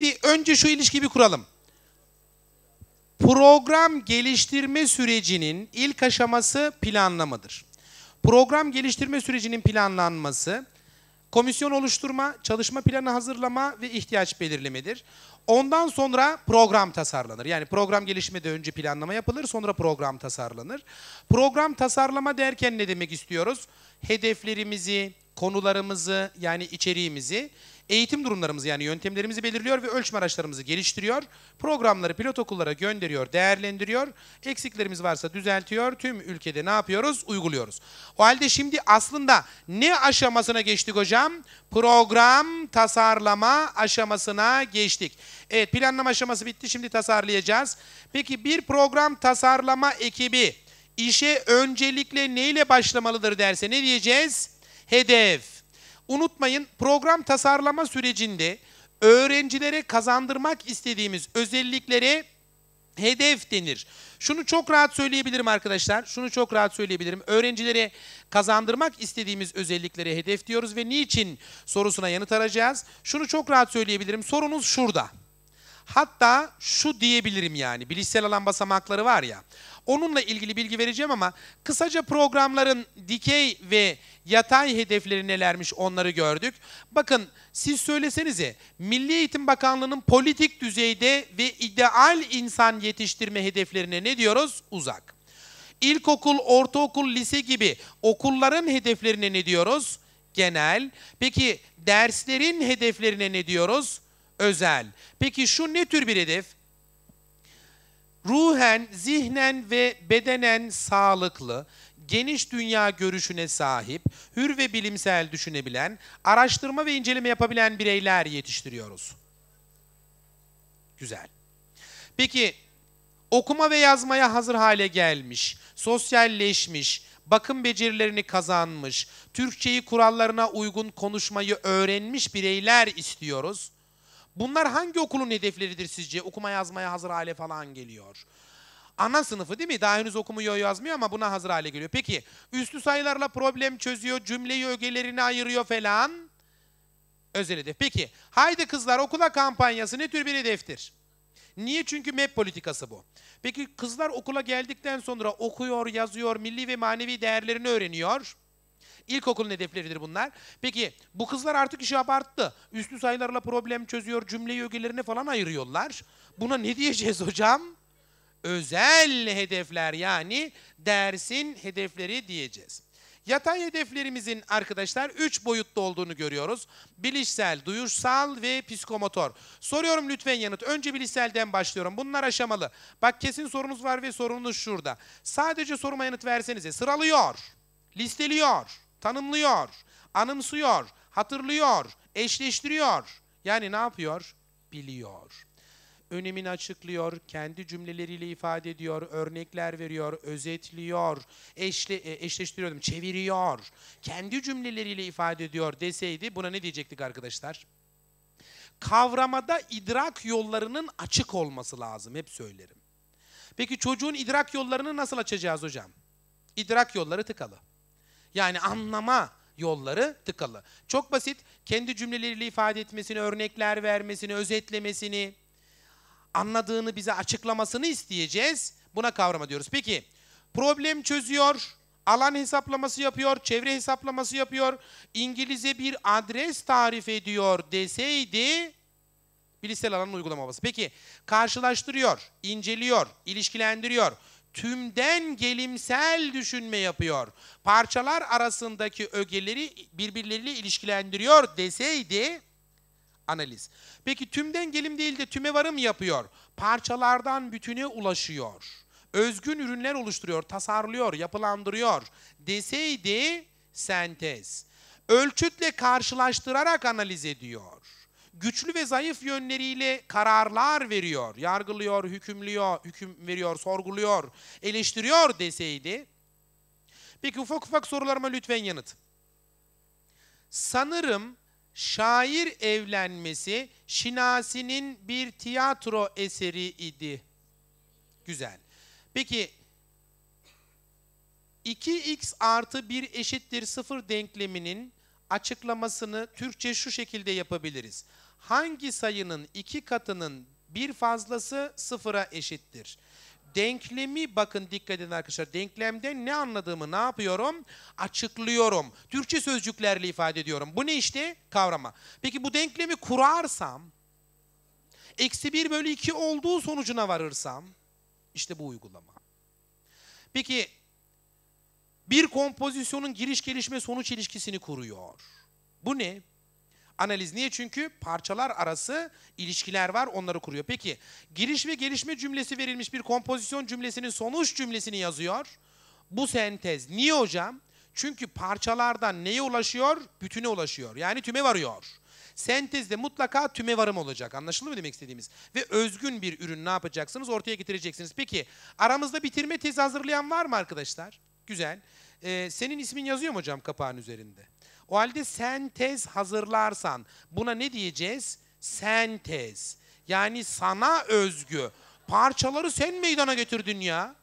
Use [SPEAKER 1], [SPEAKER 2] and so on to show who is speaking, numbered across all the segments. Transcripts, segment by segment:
[SPEAKER 1] Bir önce şu ilişkiyi bir kuralım. Program geliştirme sürecinin ilk aşaması planlamadır. Program geliştirme sürecinin planlanması, komisyon oluşturma, çalışma planı hazırlama ve ihtiyaç belirlemedir. Ondan sonra program tasarlanır. Yani program gelişmeden önce planlama yapılır, sonra program tasarlanır. Program tasarlama derken ne demek istiyoruz? Hedeflerimizi, konularımızı yani içeriğimizi eğitim durumlarımızı yani yöntemlerimizi belirliyor ve ölçme araçlarımızı geliştiriyor. Programları pilot okullara gönderiyor, değerlendiriyor. Eksiklerimiz varsa düzeltiyor. Tüm ülkede ne yapıyoruz? Uyguluyoruz. O halde şimdi aslında ne aşamasına geçtik hocam? Program tasarlama aşamasına geçtik. Evet planlama aşaması bitti. Şimdi tasarlayacağız. Peki bir program tasarlama ekibi işe öncelikle neyle başlamalıdır derse ne diyeceğiz? Hedef unutmayın program tasarlama sürecinde öğrencilere kazandırmak istediğimiz özelliklere hedef denir. Şunu çok rahat söyleyebilirim arkadaşlar. Şunu çok rahat söyleyebilirim. Öğrencilere kazandırmak istediğimiz özelliklere hedef diyoruz ve niçin sorusuna yanıt arayacağız. Şunu çok rahat söyleyebilirim. Sorunuz şurada. Hatta şu diyebilirim yani bilişsel alan basamakları var ya. Onunla ilgili bilgi vereceğim ama kısaca programların dikey ve yatay hedefleri nelermiş onları gördük. Bakın siz söylesenize Milli Eğitim Bakanlığı'nın politik düzeyde ve ideal insan yetiştirme hedeflerine ne diyoruz? Uzak. İlkokul, ortaokul, lise gibi okulların hedeflerine ne diyoruz? Genel. Peki derslerin hedeflerine ne diyoruz? özel. Peki şu ne tür bir hedef? Ruhen, zihnen ve bedenen sağlıklı, geniş dünya görüşüne sahip, hür ve bilimsel düşünebilen, araştırma ve inceleme yapabilen bireyler yetiştiriyoruz. Güzel. Peki okuma ve yazmaya hazır hale gelmiş, sosyalleşmiş, bakım becerilerini kazanmış, Türkçeyi kurallarına uygun konuşmayı öğrenmiş bireyler istiyoruz. Bunlar hangi okulun hedefleridir sizce? Okuma yazmaya hazır hale falan geliyor. Ana sınıfı değil mi? Daha henüz okumuyor yazmıyor ama buna hazır hale geliyor. Peki üstü sayılarla problem çözüyor, cümleyi ögelerine ayırıyor falan. Özel hedef. Peki haydi kızlar okula kampanyası ne tür bir hedeftir? Niye? Çünkü MEP politikası bu. Peki kızlar okula geldikten sonra okuyor, yazıyor, milli ve manevi değerlerini öğreniyor. İlkokulun hedefleridir bunlar. Peki bu kızlar artık işi abarttı. Üstü sayılarla problem çözüyor, cümleyi ögelerine falan ayırıyorlar. Buna ne diyeceğiz hocam? Özel hedefler yani dersin hedefleri diyeceğiz. Yatay hedeflerimizin arkadaşlar üç boyutta olduğunu görüyoruz. Bilişsel, duyuşsal ve psikomotor. Soruyorum lütfen yanıt. Önce bilişselden başlıyorum. Bunlar aşamalı. Bak kesin sorunuz var ve sorunuz şurada. Sadece soruma yanıt versenize. Sıralıyor, listeliyor tanımlıyor, anımsıyor, hatırlıyor, eşleştiriyor. Yani ne yapıyor? Biliyor. Önemini açıklıyor, kendi cümleleriyle ifade ediyor, örnekler veriyor, özetliyor, eşle, e, eşleştiriyorum, çeviriyor. Kendi cümleleriyle ifade ediyor deseydi buna ne diyecektik arkadaşlar? Kavramada idrak yollarının açık olması lazım, hep söylerim. Peki çocuğun idrak yollarını nasıl açacağız hocam? İdrak yolları tıkalı. Yani anlama yolları tıkalı. Çok basit. Kendi cümleleriyle ifade etmesini, örnekler vermesini, özetlemesini, anladığını bize açıklamasını isteyeceğiz. Buna kavrama diyoruz. Peki problem çözüyor, alan hesaplaması yapıyor, çevre hesaplaması yapıyor, İngilizce bir adres tarif ediyor deseydi bilişsel alanın uygulamaması. Peki karşılaştırıyor, inceliyor, ilişkilendiriyor tümden gelimsel düşünme yapıyor. Parçalar arasındaki ögeleri birbirleriyle ilişkilendiriyor deseydi analiz. Peki tümden gelim değil de tüme varım yapıyor. Parçalardan bütüne ulaşıyor. Özgün ürünler oluşturuyor, tasarlıyor, yapılandırıyor deseydi sentez. Ölçütle karşılaştırarak analiz ediyor güçlü ve zayıf yönleriyle kararlar veriyor, yargılıyor, hükümlüyor, hüküm veriyor, sorguluyor, eleştiriyor deseydi. Peki ufak ufak sorularıma lütfen yanıt. Sanırım şair evlenmesi Şinasi'nin bir tiyatro eseri idi. Güzel. Peki 2x artı 1 eşittir 0 denkleminin açıklamasını Türkçe şu şekilde yapabiliriz hangi sayının iki katının bir fazlası sıfıra eşittir? Denklemi bakın dikkat edin arkadaşlar. Denklemde ne anladığımı ne yapıyorum? Açıklıyorum. Türkçe sözcüklerle ifade ediyorum. Bu ne işte? Kavrama. Peki bu denklemi kurarsam, eksi 1 bölü 2 olduğu sonucuna varırsam, işte bu uygulama. Peki bir kompozisyonun giriş gelişme sonuç ilişkisini kuruyor. Bu ne? Analiz niye? Çünkü parçalar arası ilişkiler var onları kuruyor. Peki giriş ve gelişme cümlesi verilmiş bir kompozisyon cümlesinin sonuç cümlesini yazıyor. Bu sentez. Niye hocam? Çünkü parçalardan neye ulaşıyor? Bütüne ulaşıyor. Yani tüme varıyor. Sentezde mutlaka tüme varım olacak. Anlaşıldı mı demek istediğimiz? Ve özgün bir ürün ne yapacaksınız? Ortaya getireceksiniz. Peki aramızda bitirme tezi hazırlayan var mı arkadaşlar? güzel. Ee, senin ismin yazıyor mu hocam kapağın üzerinde? O halde sentez hazırlarsan buna ne diyeceğiz? Sentez. Yani sana özgü. Parçaları sen meydana getirdin ya.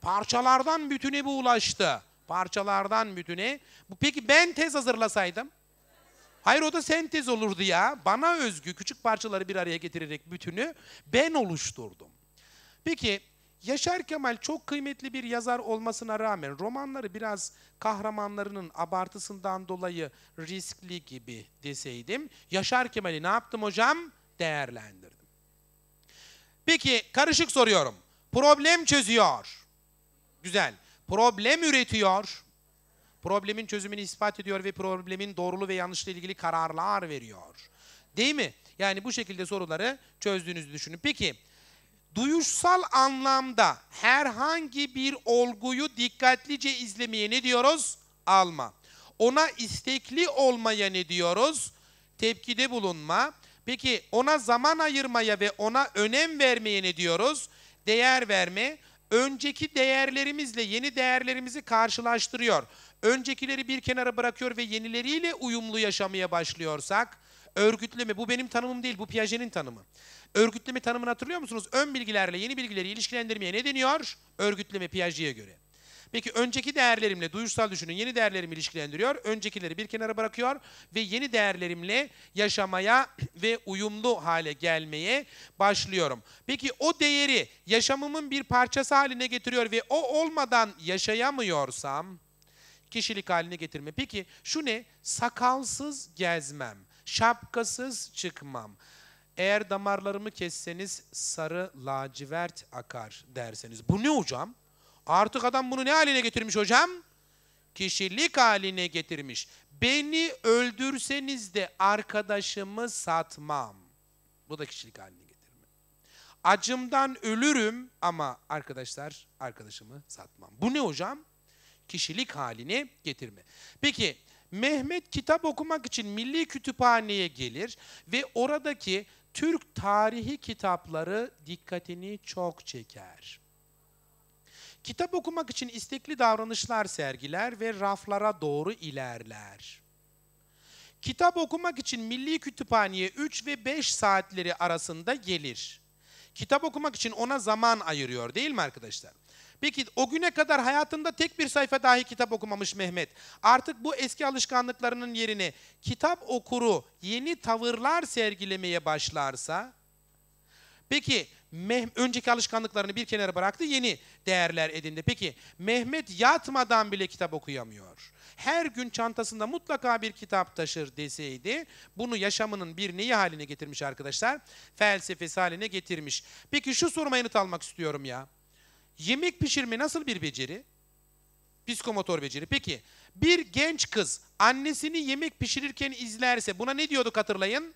[SPEAKER 1] Parçalardan bütüne bu ulaştı. Parçalardan bütüne. Peki ben tez hazırlasaydım? Hayır o da sentez olurdu ya. Bana özgü küçük parçaları bir araya getirerek bütünü ben oluşturdum. Peki Yaşar Kemal çok kıymetli bir yazar olmasına rağmen romanları biraz kahramanlarının abartısından dolayı riskli gibi deseydim, Yaşar Kemal'i ne yaptım hocam? Değerlendirdim. Peki karışık soruyorum. Problem çözüyor. Güzel. Problem üretiyor. Problemin çözümünü ispat ediyor ve problemin doğrulu ve yanlışla ilgili kararlar veriyor. Değil mi? Yani bu şekilde soruları çözdüğünüzü düşünün. Peki duyuşsal anlamda herhangi bir olguyu dikkatlice izlemeye ne diyoruz? Alma. Ona istekli olmaya ne diyoruz? Tepkide bulunma. Peki ona zaman ayırmaya ve ona önem vermeye ne diyoruz? Değer verme. Önceki değerlerimizle yeni değerlerimizi karşılaştırıyor. Öncekileri bir kenara bırakıyor ve yenileriyle uyumlu yaşamaya başlıyorsak örgütleme bu benim tanımım değil bu Piaget'in tanımı. Örgütleme tanımını hatırlıyor musunuz? Ön bilgilerle yeni bilgileri ilişkilendirmeye ne deniyor? Örgütleme Piaget'e göre. Peki önceki değerlerimle duyuşsal düşünün yeni değerlerimi ilişkilendiriyor. Öncekileri bir kenara bırakıyor ve yeni değerlerimle yaşamaya ve uyumlu hale gelmeye başlıyorum. Peki o değeri yaşamımın bir parçası haline getiriyor ve o olmadan yaşayamıyorsam kişilik haline getirme. Peki şu ne? Sakalsız gezmem, şapkasız çıkmam, eğer damarlarımı kesseniz sarı lacivert akar derseniz. Bu ne hocam? Artık adam bunu ne haline getirmiş hocam? Kişilik haline getirmiş. Beni öldürseniz de arkadaşımı satmam. Bu da kişilik haline getirme. Acımdan ölürüm ama arkadaşlar arkadaşımı satmam. Bu ne hocam? Kişilik haline getirme. Peki Mehmet kitap okumak için Milli Kütüphane'ye gelir ve oradaki Türk tarihi kitapları dikkatini çok çeker. Kitap okumak için istekli davranışlar sergiler ve raflara doğru ilerler. Kitap okumak için Milli Kütüphane'ye 3 ve 5 saatleri arasında gelir. Kitap okumak için ona zaman ayırıyor değil mi arkadaşlar? Peki o güne kadar hayatında tek bir sayfa dahi kitap okumamış Mehmet. Artık bu eski alışkanlıklarının yerine kitap okuru yeni tavırlar sergilemeye başlarsa, peki Meh önceki alışkanlıklarını bir kenara bıraktı, yeni değerler edindi. Peki Mehmet yatmadan bile kitap okuyamıyor. Her gün çantasında mutlaka bir kitap taşır deseydi, bunu yaşamının bir neyi haline getirmiş arkadaşlar? Felsefesi haline getirmiş. Peki şu soruma yanıt almak istiyorum ya. Yemek pişirme nasıl bir beceri? Psikomotor beceri. Peki bir genç kız annesini yemek pişirirken izlerse buna ne diyorduk hatırlayın?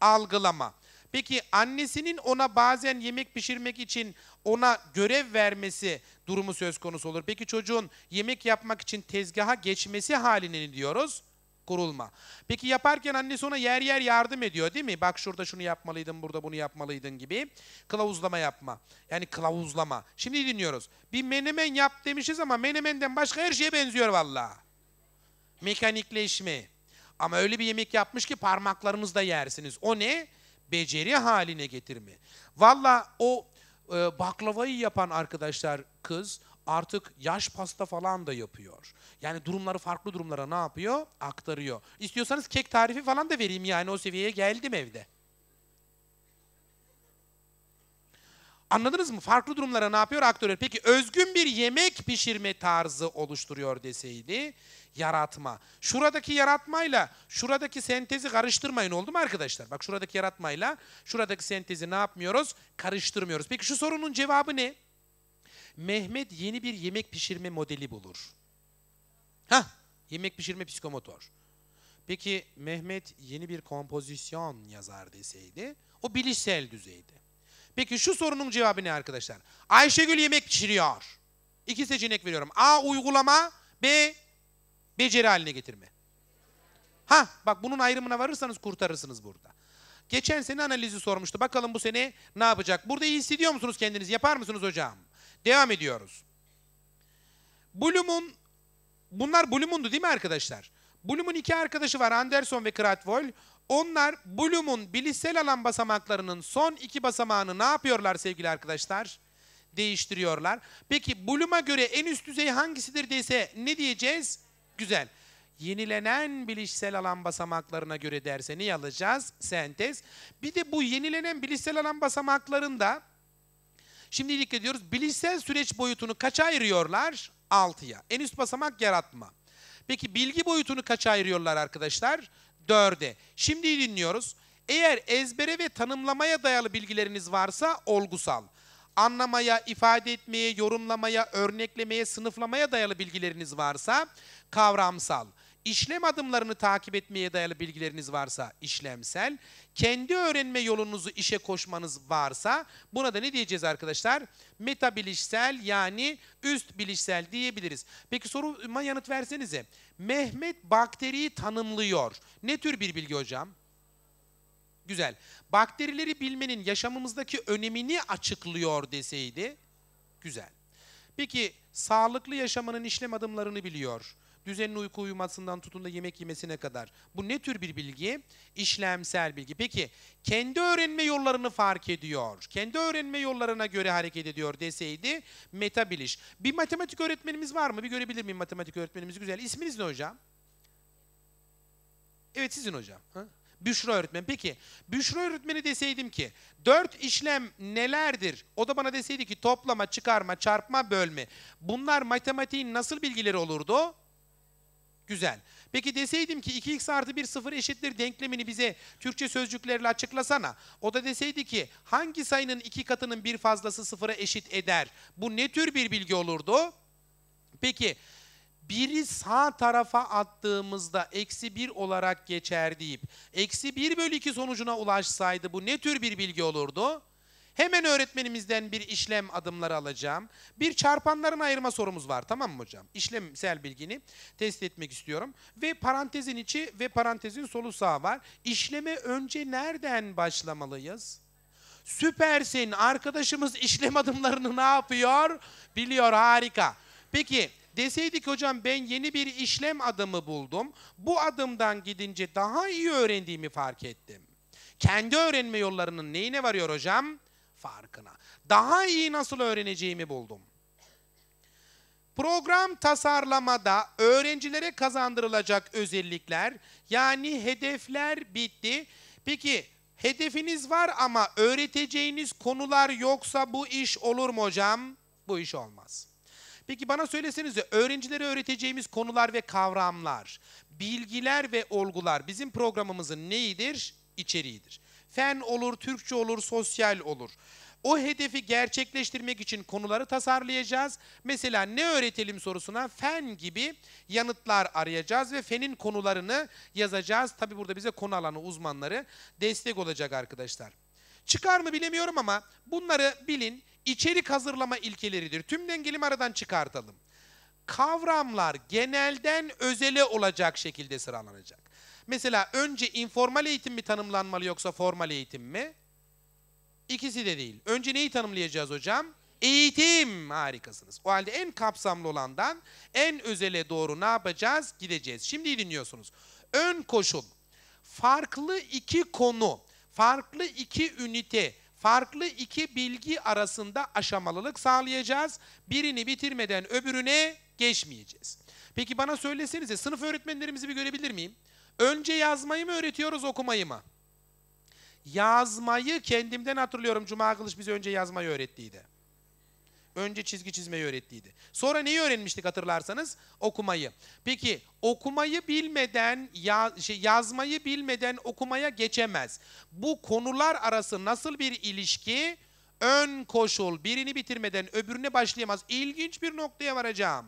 [SPEAKER 1] Algılama. Peki annesinin ona bazen yemek pişirmek için ona görev vermesi durumu söz konusu olur. Peki çocuğun yemek yapmak için tezgaha geçmesi halini ne diyoruz? kurulma. Peki yaparken annesi ona yer yer yardım ediyor değil mi? Bak şurada şunu yapmalıydın, burada bunu yapmalıydın gibi. Kılavuzlama yapma. Yani kılavuzlama. Şimdi dinliyoruz. Bir menemen yap demişiz ama menemenden başka her şeye benziyor valla. Mekanikleşme. Ama öyle bir yemek yapmış ki parmaklarınızla yersiniz. O ne? Beceri haline getirme. Valla o e, baklavayı yapan arkadaşlar kız artık yaş pasta falan da yapıyor. Yani durumları farklı durumlara ne yapıyor? Aktarıyor. İstiyorsanız kek tarifi falan da vereyim yani o seviyeye geldim evde. Anladınız mı? Farklı durumlara ne yapıyor? Aktarıyor. Peki özgün bir yemek pişirme tarzı oluşturuyor deseydi yaratma. Şuradaki yaratmayla şuradaki sentezi karıştırmayın oldu mu arkadaşlar? Bak şuradaki yaratmayla şuradaki sentezi ne yapmıyoruz? Karıştırmıyoruz. Peki şu sorunun cevabı ne? Mehmet yeni bir yemek pişirme modeli bulur. Ha, yemek pişirme psikomotor. Peki Mehmet yeni bir kompozisyon yazar deseydi o bilişsel düzeyde. Peki şu sorunun cevabı ne arkadaşlar? Ayşegül yemek pişiriyor. İki seçenek veriyorum. A uygulama, B beceri haline getirme. Ha bak bunun ayrımına varırsanız kurtarırsınız burada. Geçen sene analizi sormuştu. Bakalım bu sene ne yapacak? Burada iyi hissediyor musunuz kendiniz? Yapar mısınız hocam? Devam ediyoruz. Bloom'un, bunlar Bloom'undu değil mi arkadaşlar? Bloom'un iki arkadaşı var Anderson ve Kratvol. Onlar Bloom'un bilişsel alan basamaklarının son iki basamağını ne yapıyorlar sevgili arkadaşlar? Değiştiriyorlar. Peki Bloom'a göre en üst düzey hangisidir dese ne diyeceğiz? Güzel. Yenilenen bilişsel alan basamaklarına göre derse ne alacağız? Sentez. Bir de bu yenilenen bilişsel alan basamaklarında Şimdi dikkat ediyoruz. Bilişsel süreç boyutunu kaça ayırıyorlar? 6'ya. En üst basamak yaratma. Peki bilgi boyutunu kaça ayırıyorlar arkadaşlar? 4'e. Şimdi dinliyoruz. Eğer ezbere ve tanımlamaya dayalı bilgileriniz varsa olgusal. Anlamaya, ifade etmeye, yorumlamaya, örneklemeye, sınıflamaya dayalı bilgileriniz varsa kavramsal işlem adımlarını takip etmeye dayalı bilgileriniz varsa işlemsel, kendi öğrenme yolunuzu işe koşmanız varsa buna da ne diyeceğiz arkadaşlar? Meta bilişsel yani üst bilişsel diyebiliriz. Peki soruma yanıt versenize. Mehmet bakteriyi tanımlıyor. Ne tür bir bilgi hocam? Güzel. Bakterileri bilmenin yaşamımızdaki önemini açıklıyor deseydi. Güzel. Peki sağlıklı yaşamanın işlem adımlarını biliyor düzenli uyku uyumasından tutun da yemek yemesine kadar. Bu ne tür bir bilgi? İşlemsel bilgi. Peki kendi öğrenme yollarını fark ediyor. Kendi öğrenme yollarına göre hareket ediyor deseydi meta biliş. Bir matematik öğretmenimiz var mı? Bir görebilir miyim matematik öğretmenimiz? Güzel. İsminiz ne hocam? Evet sizin hocam. Ha? Büşra öğretmen. Peki Büşra öğretmeni deseydim ki dört işlem nelerdir? O da bana deseydi ki toplama, çıkarma, çarpma, bölme. Bunlar matematiğin nasıl bilgileri olurdu? Güzel. Peki deseydim ki 2x artı 1 sıfır eşittir denklemini bize Türkçe sözcüklerle açıklasana. O da deseydi ki hangi sayının iki katının bir fazlası sıfıra eşit eder? Bu ne tür bir bilgi olurdu? Peki biri sağ tarafa attığımızda eksi 1 olarak geçer deyip eksi 1 bölü 2 sonucuna ulaşsaydı bu ne tür bir bilgi olurdu? Hemen öğretmenimizden bir işlem adımları alacağım. Bir çarpanların ayırma sorumuz var tamam mı hocam? İşlemsel bilgini test etmek istiyorum. Ve parantezin içi ve parantezin solu sağ var. İşleme önce nereden başlamalıyız? Süpersin arkadaşımız işlem adımlarını ne yapıyor? Biliyor harika. Peki deseydik hocam ben yeni bir işlem adımı buldum. Bu adımdan gidince daha iyi öğrendiğimi fark ettim. Kendi öğrenme yollarının neyine varıyor hocam? farkına. Daha iyi nasıl öğreneceğimi buldum. Program tasarlamada öğrencilere kazandırılacak özellikler yani hedefler bitti. Peki hedefiniz var ama öğreteceğiniz konular yoksa bu iş olur mu hocam? Bu iş olmaz. Peki bana söylesenize öğrencilere öğreteceğimiz konular ve kavramlar, bilgiler ve olgular bizim programımızın neyidir? İçeriğidir. Fen olur, Türkçe olur, sosyal olur. O hedefi gerçekleştirmek için konuları tasarlayacağız. Mesela ne öğretelim sorusuna fen gibi yanıtlar arayacağız ve fenin konularını yazacağız. Tabi burada bize konu alanı uzmanları destek olacak arkadaşlar. Çıkar mı bilemiyorum ama bunları bilin. İçerik hazırlama ilkeleridir. Tüm dengelim aradan çıkartalım. Kavramlar genelden özele olacak şekilde sıralanacak. Mesela önce informal eğitim mi tanımlanmalı yoksa formal eğitim mi? İkisi de değil. Önce neyi tanımlayacağız hocam? Eğitim harikasınız. O halde en kapsamlı olandan en özele doğru ne yapacağız? Gideceğiz. Şimdi dinliyorsunuz. Ön koşul. Farklı iki konu, farklı iki ünite, farklı iki bilgi arasında aşamalılık sağlayacağız. Birini bitirmeden öbürüne geçmeyeceğiz. Peki bana söylesenize sınıf öğretmenlerimizi bir görebilir miyim? Önce yazmayı mı öğretiyoruz okumayı mı? Yazmayı kendimden hatırlıyorum. Cuma Kılıç bize önce yazmayı öğrettiydi. Önce çizgi çizmeyi öğrettiydi. Sonra neyi öğrenmiştik hatırlarsanız? Okumayı. Peki okumayı bilmeden, ya, şey, yazmayı bilmeden okumaya geçemez. Bu konular arası nasıl bir ilişki? Ön koşul. Birini bitirmeden öbürüne başlayamaz. İlginç bir noktaya varacağım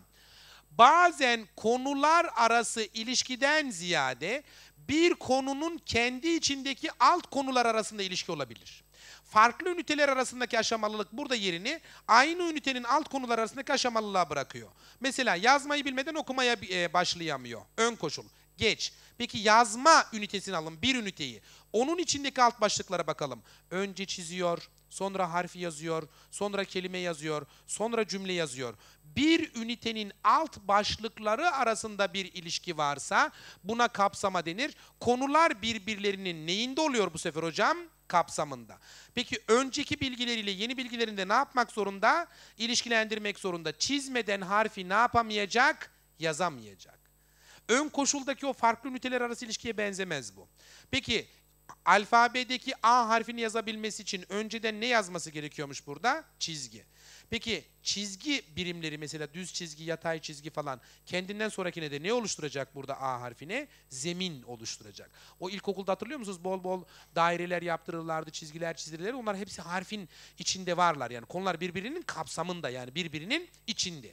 [SPEAKER 1] bazen konular arası ilişkiden ziyade bir konunun kendi içindeki alt konular arasında ilişki olabilir. Farklı üniteler arasındaki aşamalılık burada yerini aynı ünitenin alt konular arasındaki aşamalılığa bırakıyor. Mesela yazmayı bilmeden okumaya e, başlayamıyor. Ön koşul. Geç. Peki yazma ünitesini alın, bir üniteyi. Onun içindeki alt başlıklara bakalım. Önce çiziyor, sonra harfi yazıyor, sonra kelime yazıyor, sonra cümle yazıyor. Bir ünitenin alt başlıkları arasında bir ilişki varsa buna kapsama denir. Konular birbirlerinin neyinde oluyor bu sefer hocam? kapsamında. Peki önceki bilgileriyle yeni bilgilerinde ne yapmak zorunda? İlişkilendirmek zorunda. Çizmeden harfi ne yapamayacak? Yazamayacak. Ön koşuldaki o farklı üniteler arası ilişkiye benzemez bu. Peki alfabedeki A harfini yazabilmesi için önceden ne yazması gerekiyormuş burada? Çizgi. Peki çizgi birimleri mesela düz çizgi, yatay çizgi falan kendinden sonrakine de ne oluşturacak burada A harfini? Zemin oluşturacak. O ilkokulda hatırlıyor musunuz? Bol bol daireler yaptırırlardı, çizgiler çizdirirler. Onlar hepsi harfin içinde varlar. Yani konular birbirinin kapsamında yani birbirinin içinde.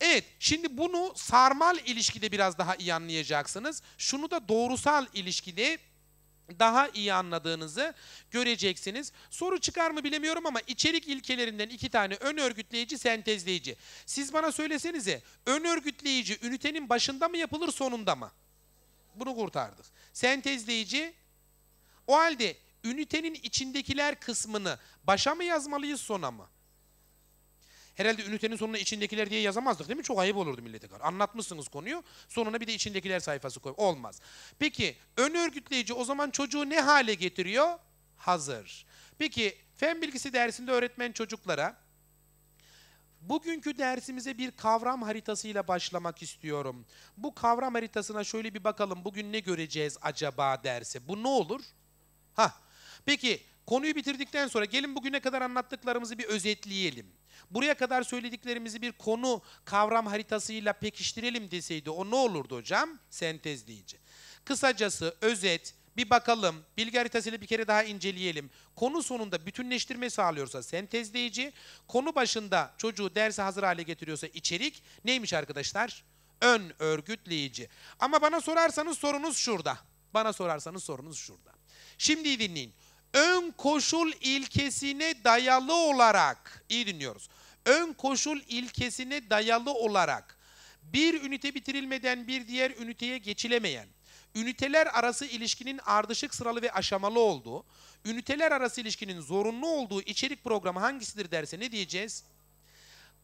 [SPEAKER 1] Evet, şimdi bunu sarmal ilişkide biraz daha iyi anlayacaksınız. Şunu da doğrusal ilişkide daha iyi anladığınızı göreceksiniz. Soru çıkar mı bilemiyorum ama içerik ilkelerinden iki tane ön örgütleyici, sentezleyici. Siz bana söylesenize ön örgütleyici ünitenin başında mı yapılır sonunda mı? Bunu kurtardık. Sentezleyici o halde ünitenin içindekiler kısmını başa mı yazmalıyız sona mı? herhalde ünitenin sonuna içindekiler diye yazamazdık değil mi? Çok ayıp olurdu millete karşı. Anlatmışsınız konuyu. Sonuna bir de içindekiler sayfası koy. Olmaz. Peki ön örgütleyici o zaman çocuğu ne hale getiriyor? Hazır. Peki fen bilgisi dersinde öğretmen çocuklara Bugünkü dersimize bir kavram haritasıyla başlamak istiyorum. Bu kavram haritasına şöyle bir bakalım. Bugün ne göreceğiz acaba derse. Bu ne olur? Ha. Peki Konuyu bitirdikten sonra gelin bugüne kadar anlattıklarımızı bir özetleyelim. Buraya kadar söylediklerimizi bir konu kavram haritasıyla pekiştirelim deseydi o ne olurdu hocam? Sentezleyici. Kısacası özet, bir bakalım, bilgi haritasıyla bir kere daha inceleyelim. Konu sonunda bütünleştirme sağlıyorsa sentezleyici, konu başında çocuğu derse hazır hale getiriyorsa içerik neymiş arkadaşlar? Ön örgütleyici. Ama bana sorarsanız sorunuz şurada. Bana sorarsanız sorunuz şurada. Şimdi dinleyin ön koşul ilkesine dayalı olarak, iyi dinliyoruz, ön koşul ilkesine dayalı olarak bir ünite bitirilmeden bir diğer üniteye geçilemeyen, üniteler arası ilişkinin ardışık sıralı ve aşamalı olduğu, üniteler arası ilişkinin zorunlu olduğu içerik programı hangisidir derse ne diyeceğiz?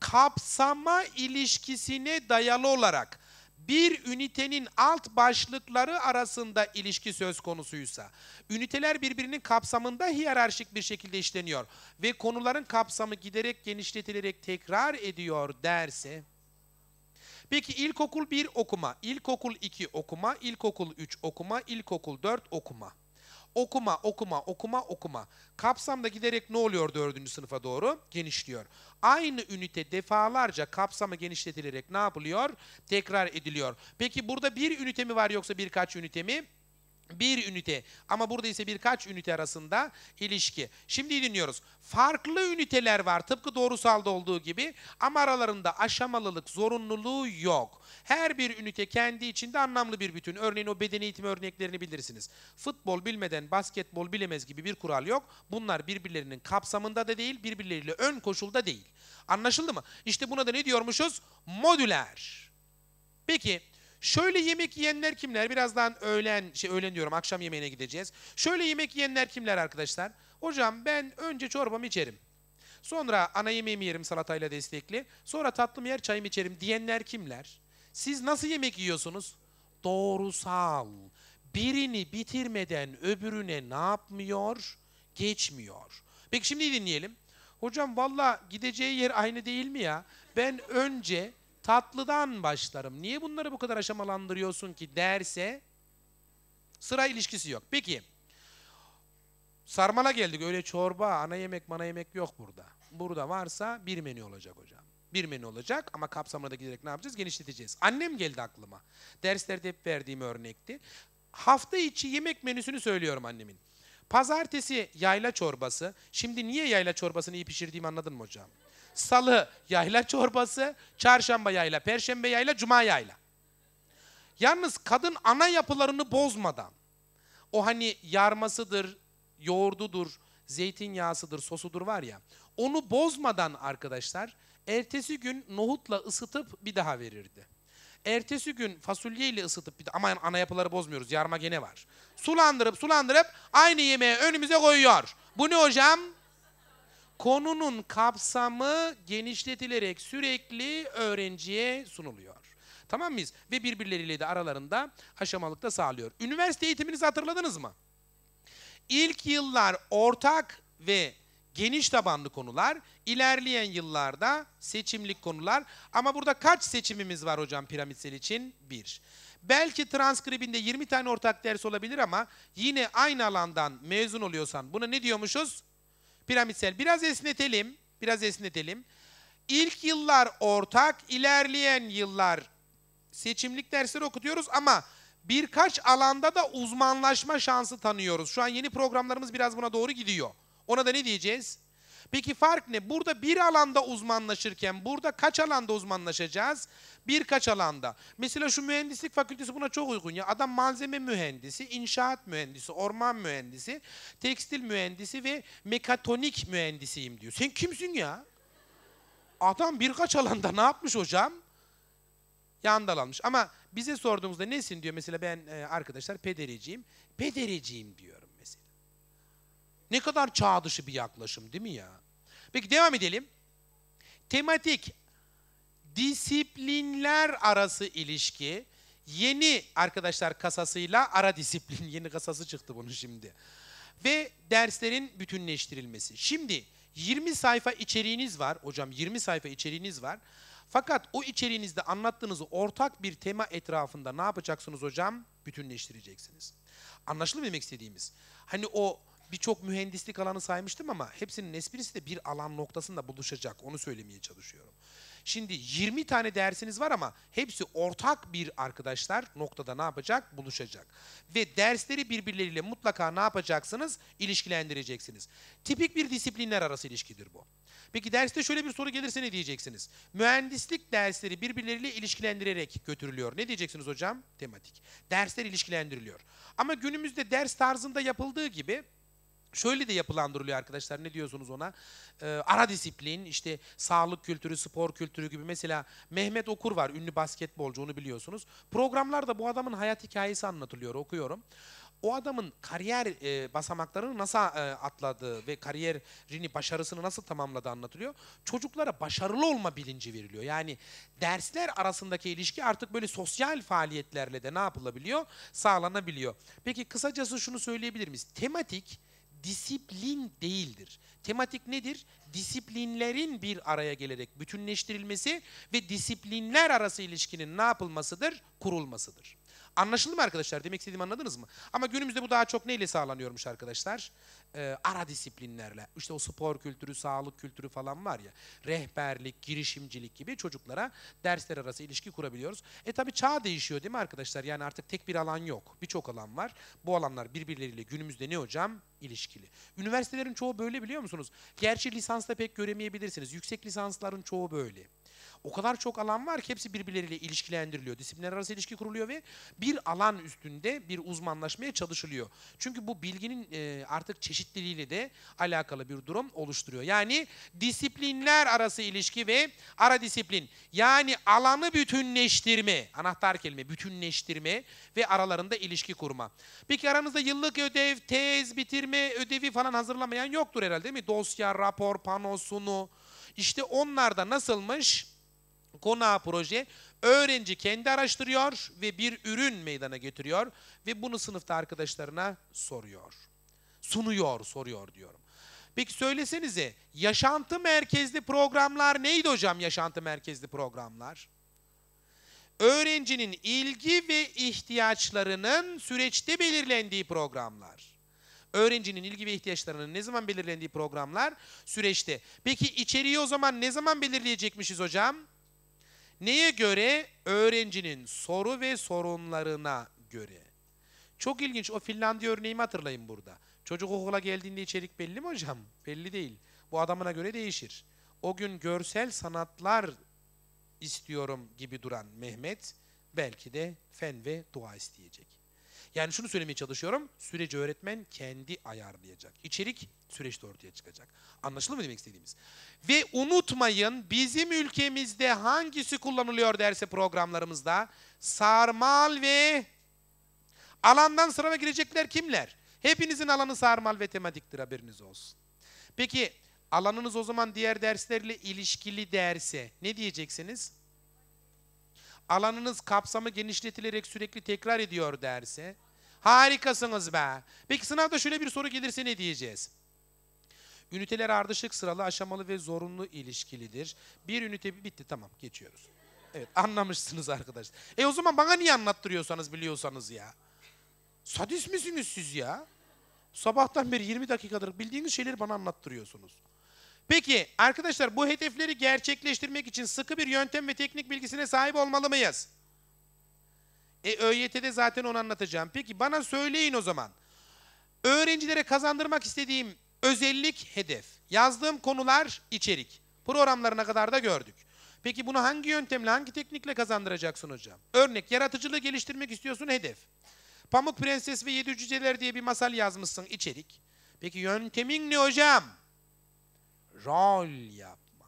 [SPEAKER 1] Kapsama ilişkisine dayalı olarak bir ünitenin alt başlıkları arasında ilişki söz konusuysa, üniteler birbirinin kapsamında hiyerarşik bir şekilde işleniyor ve konuların kapsamı giderek genişletilerek tekrar ediyor derse, Peki ilkokul 1 okuma, ilkokul 2 okuma, ilkokul 3 okuma, ilkokul 4 okuma. Okuma, okuma, okuma, okuma. Kapsam da giderek ne oluyor dördüncü sınıfa doğru? Genişliyor. Aynı ünite defalarca kapsamı genişletilerek ne yapılıyor? Tekrar ediliyor. Peki burada bir ünite mi var yoksa birkaç ünite mi? bir ünite ama burada ise birkaç ünite arasında ilişki. Şimdi dinliyoruz. Farklı üniteler var tıpkı doğrusalda olduğu gibi ama aralarında aşamalılık, zorunluluğu yok. Her bir ünite kendi içinde anlamlı bir bütün. Örneğin o beden eğitimi örneklerini bilirsiniz. Futbol bilmeden basketbol bilemez gibi bir kural yok. Bunlar birbirlerinin kapsamında da değil, birbirleriyle ön koşulda değil. Anlaşıldı mı? İşte buna da ne diyormuşuz? Modüler. Peki Şöyle yemek yiyenler kimler? Birazdan öğlen, şey öğlen diyorum akşam yemeğine gideceğiz. Şöyle yemek yiyenler kimler arkadaşlar? Hocam ben önce çorbamı içerim. Sonra ana yemeğimi yerim salatayla destekli. Sonra tatlım yer çayımı içerim diyenler kimler? Siz nasıl yemek yiyorsunuz? Doğrusal. Birini bitirmeden öbürüne ne yapmıyor? Geçmiyor. Peki şimdi dinleyelim. Hocam valla gideceği yer aynı değil mi ya? Ben önce tatlıdan başlarım. Niye bunları bu kadar aşamalandırıyorsun ki derse sıra ilişkisi yok. Peki sarmala geldik öyle çorba, ana yemek, mana yemek yok burada. Burada varsa bir menü olacak hocam. Bir menü olacak ama kapsamına da giderek ne yapacağız? Genişleteceğiz. Annem geldi aklıma. Derslerde hep verdiğim örnekti. Hafta içi yemek menüsünü söylüyorum annemin. Pazartesi yayla çorbası. Şimdi niye yayla çorbasını iyi pişirdiğimi anladın mı hocam? salı yayla çorbası, çarşamba yayla, perşembe yayla, cuma yayla. Yalnız kadın ana yapılarını bozmadan, o hani yarmasıdır, yoğurdudur, zeytinyağısıdır, sosudur var ya, onu bozmadan arkadaşlar, ertesi gün nohutla ısıtıp bir daha verirdi. Ertesi gün fasulyeyle ısıtıp bir daha, ama ana yapıları bozmuyoruz, yarma gene var. Sulandırıp sulandırıp aynı yemeği önümüze koyuyor. Bu ne hocam? konunun kapsamı genişletilerek sürekli öğrenciye sunuluyor. Tamam mıyız? Ve birbirleriyle de aralarında aşamalıkta sağlıyor. Üniversite eğitiminizi hatırladınız mı? İlk yıllar ortak ve geniş tabanlı konular, ilerleyen yıllarda seçimlik konular. Ama burada kaç seçimimiz var hocam piramitsel için? Bir. Belki transkribinde 20 tane ortak ders olabilir ama yine aynı alandan mezun oluyorsan buna ne diyormuşuz? Piramitsel. Biraz esnetelim. Biraz esnetelim. İlk yıllar ortak, ilerleyen yıllar seçimlik dersleri okutuyoruz ama birkaç alanda da uzmanlaşma şansı tanıyoruz. Şu an yeni programlarımız biraz buna doğru gidiyor. Ona da ne diyeceğiz? Peki fark ne? Burada bir alanda uzmanlaşırken burada kaç alanda uzmanlaşacağız? Birkaç alanda. Mesela şu mühendislik fakültesi buna çok uygun ya. Adam malzeme mühendisi, inşaat mühendisi, orman mühendisi, tekstil mühendisi ve mekatonik mühendisiyim diyor. Sen kimsin ya? Adam birkaç alanda ne yapmış hocam? Yandalanmış. Ama bize sorduğumuzda nesin diyor mesela ben e, arkadaşlar pedereciyim. Pedereciyim diyorum mesela. Ne kadar çağ dışı bir yaklaşım değil mi ya? Peki devam edelim. Tematik disiplinler arası ilişki yeni arkadaşlar kasasıyla ara disiplin yeni kasası çıktı bunu şimdi. Ve derslerin bütünleştirilmesi. Şimdi 20 sayfa içeriğiniz var. Hocam 20 sayfa içeriğiniz var. Fakat o içeriğinizde anlattığınızı ortak bir tema etrafında ne yapacaksınız hocam? Bütünleştireceksiniz. Anlaşıldı mı demek istediğimiz? Hani o birçok mühendislik alanı saymıştım ama hepsinin esprisi de bir alan noktasında buluşacak. Onu söylemeye çalışıyorum. Şimdi 20 tane dersiniz var ama hepsi ortak bir arkadaşlar noktada ne yapacak? Buluşacak. Ve dersleri birbirleriyle mutlaka ne yapacaksınız? İlişkilendireceksiniz. Tipik bir disiplinler arası ilişkidir bu. Peki derste şöyle bir soru gelirse ne diyeceksiniz? Mühendislik dersleri birbirleriyle ilişkilendirerek götürülüyor. Ne diyeceksiniz hocam? Tematik. Dersler ilişkilendiriliyor. Ama günümüzde ders tarzında yapıldığı gibi şöyle de yapılandırılıyor arkadaşlar. Ne diyorsunuz ona? Ee, ara disiplin, işte sağlık kültürü, spor kültürü gibi. Mesela Mehmet Okur var, ünlü basketbolcu onu biliyorsunuz. Programlarda bu adamın hayat hikayesi anlatılıyor, okuyorum o adamın kariyer e, basamaklarını nasıl e, atladığı ve kariyerini başarısını nasıl tamamladığı anlatılıyor. Çocuklara başarılı olma bilinci veriliyor. Yani dersler arasındaki ilişki artık böyle sosyal faaliyetlerle de ne yapılabiliyor? Sağlanabiliyor. Peki kısacası şunu söyleyebilir miyiz? Tematik disiplin değildir. Tematik nedir? Disiplinlerin bir araya gelerek bütünleştirilmesi ve disiplinler arası ilişkinin ne yapılmasıdır? Kurulmasıdır. Anlaşıldı mı arkadaşlar? Demek istediğimi anladınız mı? Ama günümüzde bu daha çok neyle sağlanıyormuş arkadaşlar? Ee, ara disiplinlerle. İşte o spor kültürü, sağlık kültürü falan var ya. Rehberlik, girişimcilik gibi çocuklara dersler arası ilişki kurabiliyoruz. E tabi çağ değişiyor değil mi arkadaşlar? Yani artık tek bir alan yok. Birçok alan var. Bu alanlar birbirleriyle günümüzde ne hocam? ilişkili. Üniversitelerin çoğu böyle biliyor musunuz? Gerçi lisansta pek göremeyebilirsiniz. Yüksek lisansların çoğu böyle o kadar çok alan var ki hepsi birbirleriyle ilişkilendiriliyor. Disiplinler arası ilişki kuruluyor ve bir alan üstünde bir uzmanlaşmaya çalışılıyor. Çünkü bu bilginin e, artık çeşitliliğiyle de alakalı bir durum oluşturuyor. Yani disiplinler arası ilişki ve ara disiplin yani alanı bütünleştirme, anahtar kelime bütünleştirme ve aralarında ilişki kurma. Peki aranızda yıllık ödev, tez, bitirme ödevi falan hazırlamayan yoktur herhalde değil mi? Dosya, rapor, panosunu, sunu. İşte onlar da nasılmış? konağı proje öğrenci kendi araştırıyor ve bir ürün meydana getiriyor ve bunu sınıfta arkadaşlarına soruyor. Sunuyor, soruyor diyorum. Peki söylesenize yaşantı merkezli programlar neydi hocam yaşantı merkezli programlar? Öğrencinin ilgi ve ihtiyaçlarının süreçte belirlendiği programlar. Öğrencinin ilgi ve ihtiyaçlarının ne zaman belirlendiği programlar? Süreçte. Peki içeriği o zaman ne zaman belirleyecekmişiz hocam? Neye göre? Öğrencinin soru ve sorunlarına göre. Çok ilginç. O Finlandiya örneğimi hatırlayın burada. Çocuk okula geldiğinde içerik belli mi hocam? Belli değil. Bu adamına göre değişir. O gün görsel sanatlar istiyorum gibi duran Mehmet belki de fen ve dua isteyecek. Yani şunu söylemeye çalışıyorum. Süreci öğretmen kendi ayarlayacak. İçerik süreçte ortaya çıkacak. Anlaşıldı mı demek istediğimiz? Ve unutmayın bizim ülkemizde hangisi kullanılıyor derse programlarımızda sarmal ve alandan sınava girecekler kimler? Hepinizin alanı sarmal ve tematiktir haberiniz olsun. Peki alanınız o zaman diğer derslerle ilişkili derse ne diyeceksiniz? alanınız kapsamı genişletilerek sürekli tekrar ediyor derse harikasınız be. Peki sınavda şöyle bir soru gelirse ne diyeceğiz? Üniteler ardışık sıralı, aşamalı ve zorunlu ilişkilidir. Bir ünite bitti tamam geçiyoruz. Evet anlamışsınız arkadaşlar. E o zaman bana niye anlattırıyorsanız biliyorsanız ya? Sadist misiniz siz ya? Sabahtan beri 20 dakikadır bildiğiniz şeyleri bana anlattırıyorsunuz. Peki arkadaşlar bu hedefleri gerçekleştirmek için sıkı bir yöntem ve teknik bilgisine sahip olmalı mıyız? E ÖYT'de zaten onu anlatacağım. Peki bana söyleyin o zaman. Öğrencilere kazandırmak istediğim özellik hedef. Yazdığım konular içerik. Programlarına kadar da gördük. Peki bunu hangi yöntemle, hangi teknikle kazandıracaksın hocam? Örnek, yaratıcılığı geliştirmek istiyorsun hedef. Pamuk Prenses ve Yedi Cüceler diye bir masal yazmışsın içerik. Peki yöntemin ne hocam? rol yapma.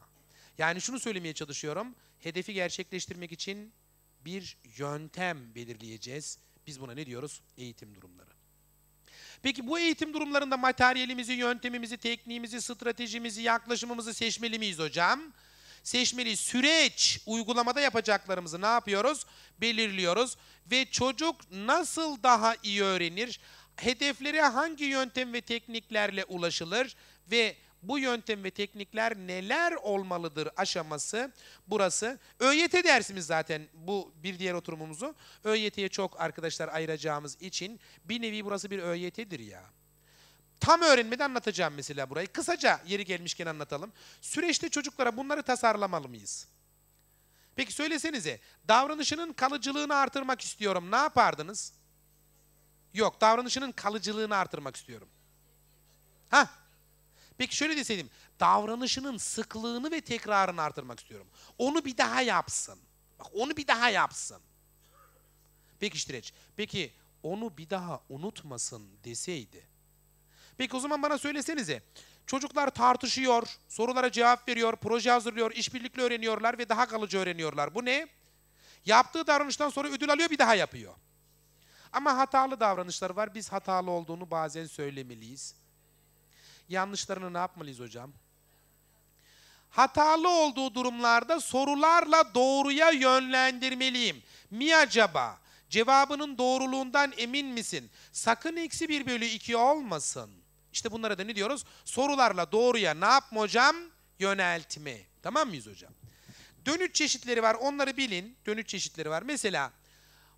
[SPEAKER 1] Yani şunu söylemeye çalışıyorum. Hedefi gerçekleştirmek için bir yöntem belirleyeceğiz. Biz buna ne diyoruz? Eğitim durumları. Peki bu eğitim durumlarında materyalimizi, yöntemimizi, tekniğimizi, stratejimizi, yaklaşımımızı seçmeli miyiz hocam? Seçmeli süreç uygulamada yapacaklarımızı ne yapıyoruz? Belirliyoruz ve çocuk nasıl daha iyi öğrenir? Hedeflere hangi yöntem ve tekniklerle ulaşılır ve bu yöntem ve teknikler neler olmalıdır aşaması burası. ÖYT dersimiz zaten bu bir diğer oturumumuzu. ÖYT'ye çok arkadaşlar ayıracağımız için bir nevi burası bir ÖYT'dir ya. Tam öğrenmeden anlatacağım mesela burayı. Kısaca yeri gelmişken anlatalım. Süreçte çocuklara bunları tasarlamalı mıyız? Peki söylesenize davranışının kalıcılığını artırmak istiyorum. Ne yapardınız? Yok davranışının kalıcılığını artırmak istiyorum. Ha Peki şöyle deseydim, davranışının sıklığını ve tekrarını artırmak istiyorum. Onu bir daha yapsın. Bak onu bir daha yapsın. Peki Ştireç, peki onu bir daha unutmasın deseydi. Peki o zaman bana söylesenize, çocuklar tartışıyor, sorulara cevap veriyor, proje hazırlıyor, işbirlikle öğreniyorlar ve daha kalıcı öğreniyorlar. Bu ne? Yaptığı davranıştan sonra ödül alıyor bir daha yapıyor. Ama hatalı davranışlar var. Biz hatalı olduğunu bazen söylemeliyiz. Yanlışlarını ne yapmalıyız hocam? Hatalı olduğu durumlarda sorularla doğruya yönlendirmeliyim. Mi acaba? Cevabının doğruluğundan emin misin? Sakın eksi bir bölü iki olmasın. İşte bunlara da ne diyoruz? Sorularla doğruya ne yapma hocam? Yöneltme. Tamam mıyız hocam? Dönüt çeşitleri var. Onları bilin. Dönüt çeşitleri var. Mesela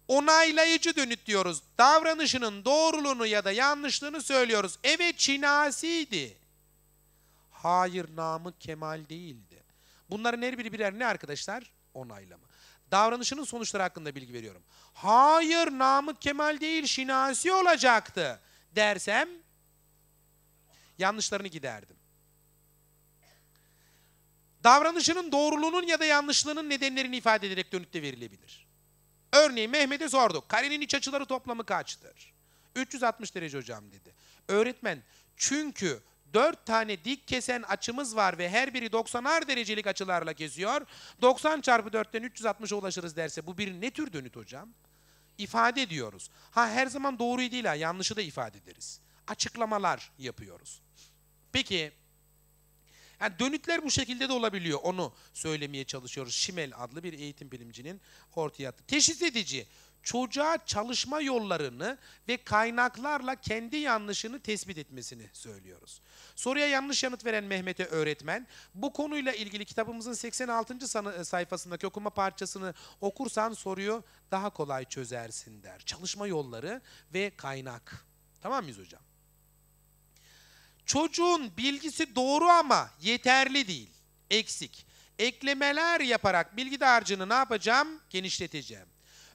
[SPEAKER 1] onaylayıcı dönüt diyoruz. Davranışının doğruluğunu ya da yanlışlığını söylüyoruz. Evet çinasiydi. Hayır namı kemal değildi. Bunların her biri birer ne arkadaşlar? Onaylama. Davranışının sonuçları hakkında bilgi veriyorum. Hayır namı kemal değil şinasi olacaktı dersem yanlışlarını giderdim. Davranışının doğruluğunun ya da yanlışlığının nedenlerini ifade ederek dönütte verilebilir. Örneğin Mehmet'e sorduk. Karenin iç açıları toplamı kaçtır? 360 derece hocam dedi. Öğretmen çünkü 4 tane dik kesen açımız var ve her biri 90'ar derecelik açılarla kesiyor. 90 çarpı 4'ten 360'a ulaşırız derse bu bir ne tür dönüt hocam? İfade ediyoruz. Ha her zaman doğruyu değil ha yanlışı da ifade ederiz. Açıklamalar yapıyoruz. Peki yani dönütler bu şekilde de olabiliyor. Onu söylemeye çalışıyoruz. Şimel adlı bir eğitim bilimcinin ortaya attığı. Teşhis edici çocuğa çalışma yollarını ve kaynaklarla kendi yanlışını tespit etmesini söylüyoruz. Soruya yanlış yanıt veren Mehmet'e öğretmen, bu konuyla ilgili kitabımızın 86. E, sayfasındaki okuma parçasını okursan soruyu daha kolay çözersin der. Çalışma yolları ve kaynak. Tamam mıyız hocam? Çocuğun bilgisi doğru ama yeterli değil. Eksik. Eklemeler yaparak bilgi dağarcığını ne yapacağım? Genişleteceğim.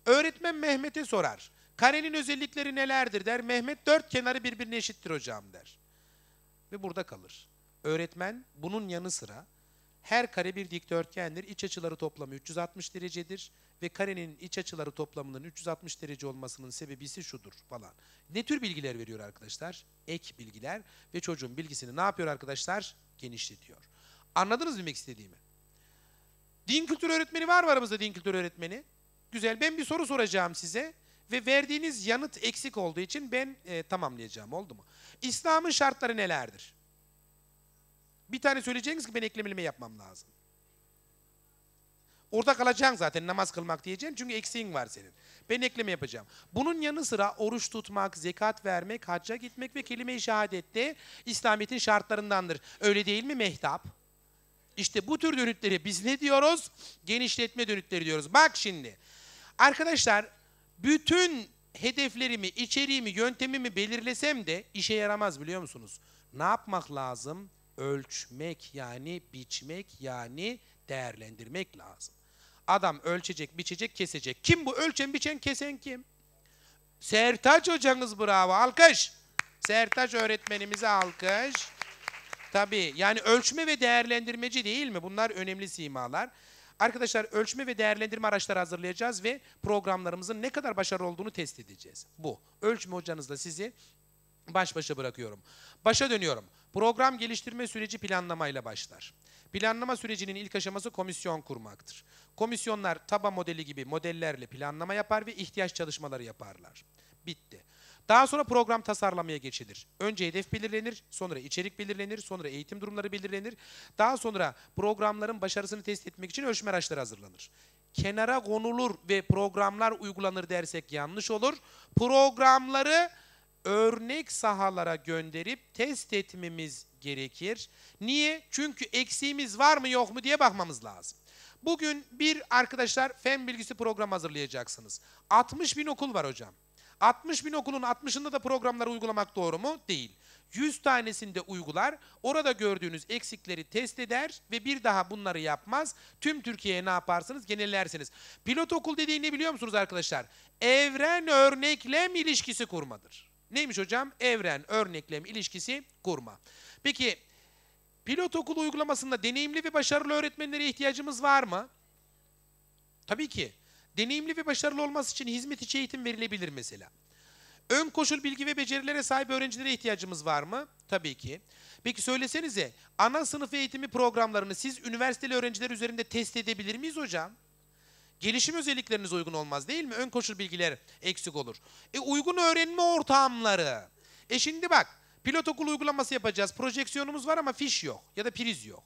[SPEAKER 1] Öğretmen Mehmet'e sorar. Karenin özellikleri nelerdir der. Mehmet dört kenarı birbirine eşittir hocam der. Ve burada kalır. Öğretmen bunun yanı sıra her kare bir dikdörtgendir. İç açıları toplamı 360 derecedir ve karenin iç açıları toplamının 360 derece olmasının sebebisi şudur falan. Ne tür bilgiler veriyor arkadaşlar? Ek bilgiler ve çocuğun bilgisini ne yapıyor arkadaşlar? Genişletiyor. Anladınız demek istediğimi? Din kültür öğretmeni var mı aramızda din kültür öğretmeni? Güzel. Ben bir soru soracağım size ve verdiğiniz yanıt eksik olduğu için ben e, tamamlayacağım. Oldu mu? İslam'ın şartları nelerdir? Bir tane söyleyeceğiniz ki ben eklemeleme yapmam lazım. Orada kalacaksın zaten namaz kılmak diyeceğim çünkü eksiğin var senin. Ben ekleme yapacağım. Bunun yanı sıra oruç tutmak, zekat vermek, hacca gitmek ve kelime-i şehadet de İslamiyet'in şartlarındandır. Öyle değil mi mehtap? İşte bu tür dönütleri biz ne diyoruz? Genişletme dönütleri diyoruz. Bak şimdi. Arkadaşlar bütün hedeflerimi, içeriğimi, yöntemimi belirlesem de işe yaramaz biliyor musunuz? Ne yapmak lazım? Ölçmek yani biçmek yani değerlendirmek lazım. Adam ölçecek, biçecek, kesecek. Kim bu? Ölçen, biçen, kesen kim? Sertaç hocanız bravo. Alkış. Sertaç öğretmenimize alkış. Tabii yani ölçme ve değerlendirmeci değil mi? Bunlar önemli simalar. Arkadaşlar ölçme ve değerlendirme araçları hazırlayacağız ve programlarımızın ne kadar başarılı olduğunu test edeceğiz. Bu. Ölçme hocanızla sizi baş başa bırakıyorum. Başa dönüyorum. Program geliştirme süreci planlamayla başlar. Planlama sürecinin ilk aşaması komisyon kurmaktır. Komisyonlar taba modeli gibi modellerle planlama yapar ve ihtiyaç çalışmaları yaparlar. Bitti. Daha sonra program tasarlamaya geçilir. Önce hedef belirlenir, sonra içerik belirlenir, sonra eğitim durumları belirlenir. Daha sonra programların başarısını test etmek için ölçme araçları hazırlanır. Kenara konulur ve programlar uygulanır dersek yanlış olur. Programları örnek sahalara gönderip test etmemiz gerekir. Niye? Çünkü eksiğimiz var mı yok mu diye bakmamız lazım. Bugün bir arkadaşlar fen bilgisi programı hazırlayacaksınız. 60 bin okul var hocam. 60 bin okulun 60'ında da programları uygulamak doğru mu? Değil. 100 tanesinde uygular, orada gördüğünüz eksikleri test eder ve bir daha bunları yapmaz. Tüm Türkiye'ye ne yaparsınız? Genellersiniz. Pilot okul dediği ne biliyor musunuz arkadaşlar? Evren örneklem ilişkisi kurmadır. Neymiş hocam? Evren, örneklem, ilişkisi kurma. Peki pilot okulu uygulamasında deneyimli ve başarılı öğretmenlere ihtiyacımız var mı? Tabii ki. Deneyimli ve başarılı olması için hizmet içi eğitim verilebilir mesela. Ön koşul bilgi ve becerilere sahip öğrencilere ihtiyacımız var mı? Tabii ki. Peki söylesenize ana sınıf eğitimi programlarını siz üniversiteli öğrenciler üzerinde test edebilir miyiz hocam? Gelişim özellikleriniz uygun olmaz değil mi? Ön koşul bilgiler eksik olur. E uygun öğrenme ortamları. E şimdi bak pilot okul uygulaması yapacağız. Projeksiyonumuz var ama fiş yok ya da priz yok.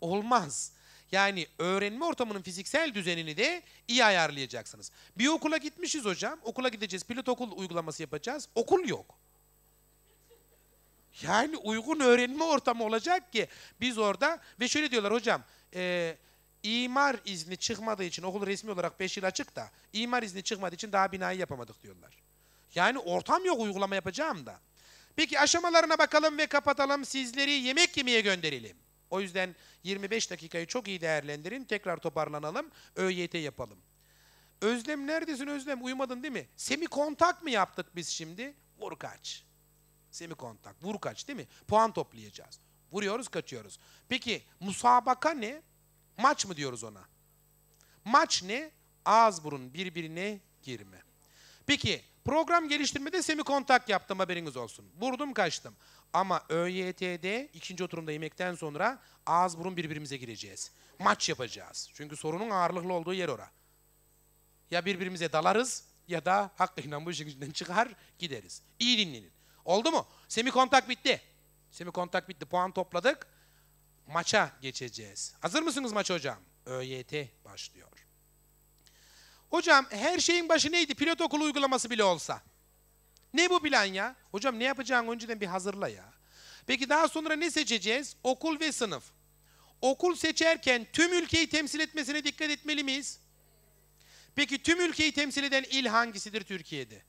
[SPEAKER 1] Olmaz. Yani öğrenme ortamının fiziksel düzenini de iyi ayarlayacaksınız. Bir okula gitmişiz hocam. Okula gideceğiz. Pilot okul uygulaması yapacağız. Okul yok. Yani uygun öğrenme ortamı olacak ki biz orada ve şöyle diyorlar hocam e, imar izni çıkmadığı için okul resmi olarak 5 yıl açık da imar izni çıkmadığı için daha binayı yapamadık diyorlar. Yani ortam yok uygulama yapacağım da. Peki aşamalarına bakalım ve kapatalım sizleri yemek yemeye gönderelim. O yüzden 25 dakikayı çok iyi değerlendirin. Tekrar toparlanalım. ÖYT yapalım. Özlem neredesin Özlem? Uyumadın değil mi? Semi kontak mı yaptık biz şimdi? Vur kaç. Semi kontak. Vur kaç değil mi? Puan toplayacağız. Vuruyoruz kaçıyoruz. Peki musabaka ne? Maç mı diyoruz ona? Maç ne? Ağız burun birbirine girme. Peki program geliştirmede semikontak yaptım haberiniz olsun. Vurdum kaçtım. Ama ÖYT'de ikinci oturumda yemekten sonra ağız burun birbirimize gireceğiz. Maç yapacağız. Çünkü sorunun ağırlıklı olduğu yer ora. Ya birbirimize dalarız ya da hakkıyla bu işin çıkar gideriz. İyi dinlenin. Oldu mu? Semikontak bitti. Semikontak bitti. Puan topladık maça geçeceğiz. Hazır mısınız maç hocam? ÖYT başlıyor. Hocam her şeyin başı neydi? Pilot okulu uygulaması bile olsa. Ne bu plan ya? Hocam ne yapacağını önceden bir hazırla ya. Peki daha sonra ne seçeceğiz? Okul ve sınıf. Okul seçerken tüm ülkeyi temsil etmesine dikkat etmeli miyiz? Peki tüm ülkeyi temsil eden il hangisidir Türkiye'de?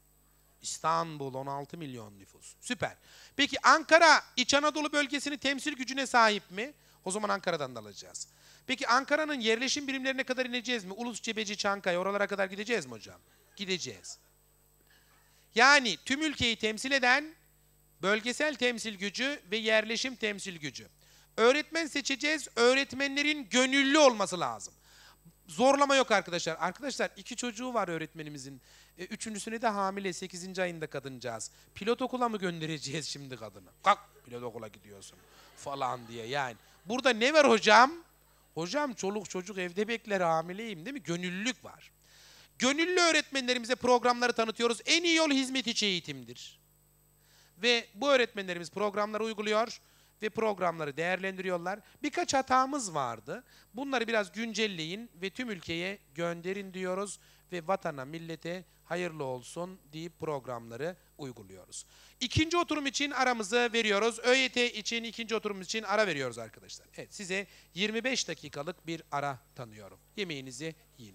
[SPEAKER 1] İstanbul 16 milyon nüfus. Süper. Peki Ankara İç Anadolu bölgesini temsil gücüne sahip mi? O zaman Ankara'dan da alacağız. Peki Ankara'nın yerleşim birimlerine kadar ineceğiz mi? Ulus, Cebeci, Çankaya oralara kadar gideceğiz mi hocam? Gideceğiz. Yani tüm ülkeyi temsil eden bölgesel temsil gücü ve yerleşim temsil gücü. Öğretmen seçeceğiz. Öğretmenlerin gönüllü olması lazım. Zorlama yok arkadaşlar. Arkadaşlar iki çocuğu var öğretmenimizin. E, üçüncüsüne de hamile. Sekizinci ayında kadıncağız. Pilot okula mı göndereceğiz şimdi kadını? Kalk pilot okula gidiyorsun falan diye yani. Burada ne var hocam? Hocam çoluk çocuk evde bekler hamileyim değil mi? Gönüllülük var. Gönüllü öğretmenlerimize programları tanıtıyoruz. En iyi yol hizmet içi eğitimdir. Ve bu öğretmenlerimiz programları uyguluyor ve programları değerlendiriyorlar. Birkaç hatamız vardı. Bunları biraz güncelleyin ve tüm ülkeye gönderin diyoruz ve vatana, millete hayırlı olsun deyip programları uyguluyoruz. İkinci oturum için aramızı veriyoruz. ÖYT için ikinci oturum için ara veriyoruz arkadaşlar. Evet size 25 dakikalık bir ara tanıyorum. Yemeğinizi yiyin.